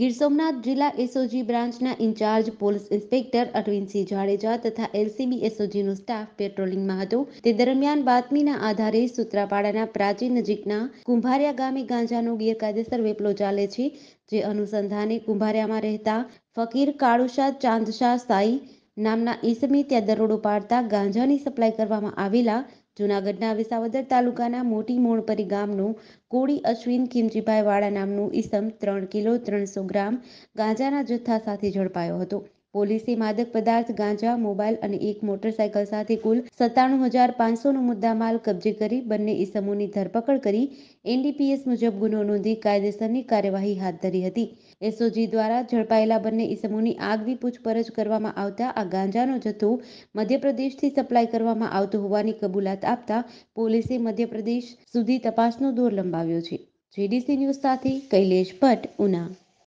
ગીર સોમનાથ જિલ્લા એસઓજી બ્રાન્ચના incharge police inspector Arvindsinh Jadeja તથા એલસીબી એસઓજીનો સ્ટાફ પેટ્રોલિંગમાં હતો તે દરમિયાન બાતમીના આધારે સુત્રાપાડાના પ્રાચીન નજીકના કુંભારિયા ગામે ગાંજાનો ગેરકાયદેસર વેપલો ચાલે છે જે અનુસંધાને કુંભારિયામાં રહેતા ફકીર કાળુશા ચાંદશા સાઈ નામના ઈસમી ત્યાં દરોડો પાડતા ગાંજાની સપ્લાય કરવામાં આવેલા જૂનાગઢના વિસાવદર તાલુકાના મોટી મોણપરી ગામનું કોળી અશ્વિન કિમજીભાઈ વાળા નામનો ઈસમ ત્રણ કિલો ત્રણસો ગ્રામ ગાંજાના જથ્થા સાથે ઝડપાયો હતો પોલીસે માદક પદાર્થ ગાંજા મોબાઈલ અને એક મોટરસાયકલ સાથે કુલ સત્તાણું હજાર પાંચસોનો મુદ્દામાલ કબજે કરી બંને ઇસમોની ધરપકડ કરી એનડીપીએસ મુજબ ગુનો નોંધી કાયદેસરની કાર્યવાહી હાથ ધરી હતી એસઓજી દ્વારા ઝડપાયેલા બંને ઇસમોની આગવી પૂછપરછ કરવામાં આવતા આ ગાંજાનો જથ્થો મધ્યપ્રદેશથી સપ્લાય કરવામાં આવતો હોવાની કબૂલાત આપતા પોલીસે મધ્યપ્રદેશ સુધી તપાસનો દોર લંબાવ્યો છે જેડીસી ન્યૂઝ સાથે કૈલેશ ભટ્ટ ઉના